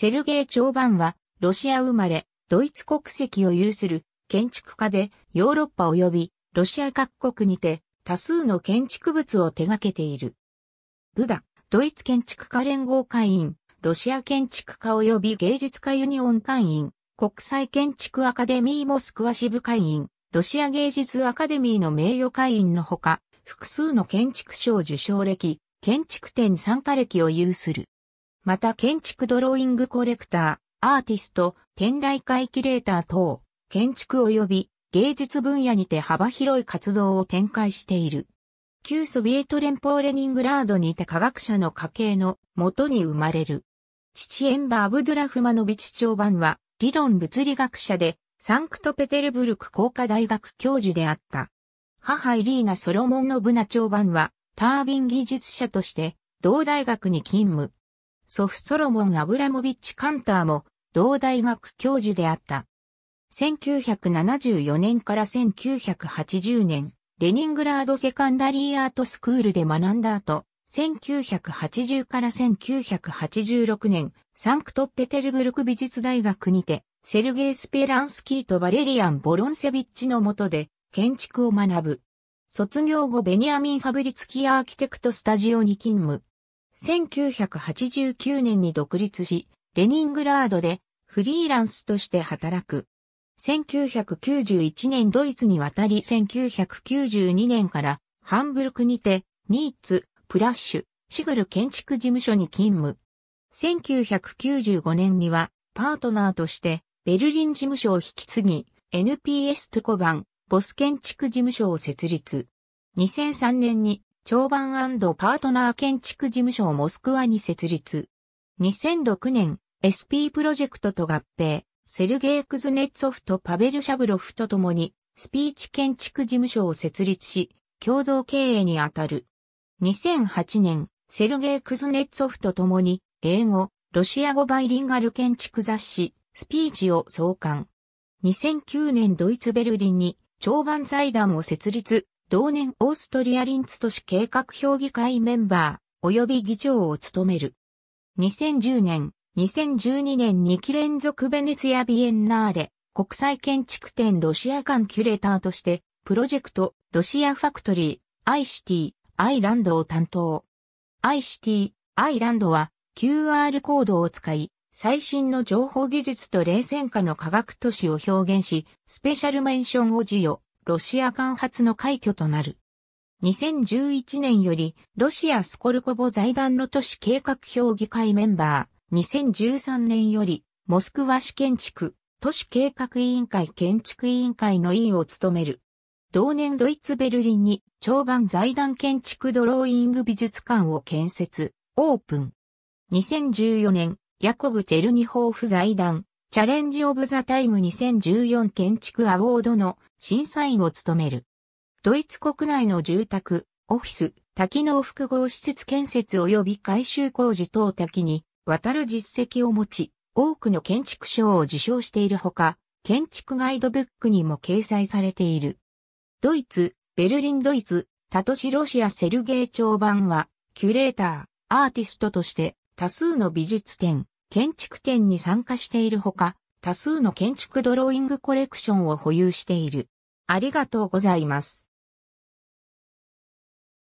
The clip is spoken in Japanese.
セルゲイ・チョーバンは、ロシア生まれ、ドイツ国籍を有する建築家で、ヨーロッパ及びロシア各国にて多数の建築物を手掛けている。ブダ、ドイツ建築家連合会員、ロシア建築家及び芸術家ユニオン会員、国際建築アカデミーモスクワ支部会員、ロシア芸術アカデミーの名誉会員のほか、複数の建築賞受賞歴、建築展参加歴を有する。また建築ドローイングコレクター、アーティスト、展覧会キュレーター等、建築及び芸術分野にて幅広い活動を展開している。旧ソビエト連邦レニングラードにて科学者の家系のもとに生まれる。父エンバ・アブドゥラフマノビチ長版は理論物理学者でサンクトペテルブルク工科大学教授であった。母イリーナ・ソロモンのブナ長版はタービン技術者として同大学に勤務。祖父ソロモン・アブラモビッチ・カンターも同大学教授であった。1974年から1980年、レニングラードセカンダリーアートスクールで学んだ後、1980から1986年、サンクトペテルブルク美術大学にて、セルゲイ・スペランスキーとバレリアン・ボロンセビッチの下で建築を学ぶ。卒業後ベニアミン・ファブリツキアーキテクトスタジオに勤務。1989年に独立し、レニングラードでフリーランスとして働く。1991年ドイツに渡り1992年からハンブルクにてニーツ、プラッシュ、シグル建築事務所に勤務。1995年にはパートナーとしてベルリン事務所を引き継ぎ NPS トコバン、ボス建築事務所を設立。2003年に長番パートナー建築事務所をモスクワに設立。2006年、SP プロジェクトと合併、セルゲイ・クズネッツォフとパベル・シャブロフと共に、スピーチ建築事務所を設立し、共同経営にあたる。2008年、セルゲイ・クズネッツォフと共に、英語、ロシア語バイリンガル建築雑誌、スピーチを創刊。2009年ドイツベルリンに、長番財団を設立、同年オーストリアリンツ都市計画評議会メンバー、及び議長を務める。2010年、2012年2期連続ベネツィア・ビエンナーレ、国際建築展ロシア館キュレーターとして、プロジェクト、ロシアファクトリー、アイシティ、アイランドを担当。アイシティ、アイランドは QR コードを使い、最新の情報技術と冷戦下の科学都市を表現し、スペシャルメンションを授与。ロシア間発の快挙となる。2011年より、ロシアスコルコボ財団の都市計画評議会メンバー、2013年より、モスクワ市建築、都市計画委員会建築委員会の委員を務める。同年ドイツベルリンに、長版財団建築ドローイング美術館を建設、オープン。2014年、ヤコブ・チェルニホーフ財団、チャレンジオブザタイム2014建築アウォードの審査員を務める。ドイツ国内の住宅、オフィス、多機能複合施設建設及び改修工事等多岐に渡る実績を持ち、多くの建築賞を受賞しているほか、建築ガイドブックにも掲載されている。ドイツ、ベルリンドイツ、タトシロシアセルゲイ長版は、キュレーター、アーティストとして多数の美術展、建築展に参加しているほか、多数の建築ドローイングコレクションを保有している。ありがとうございます。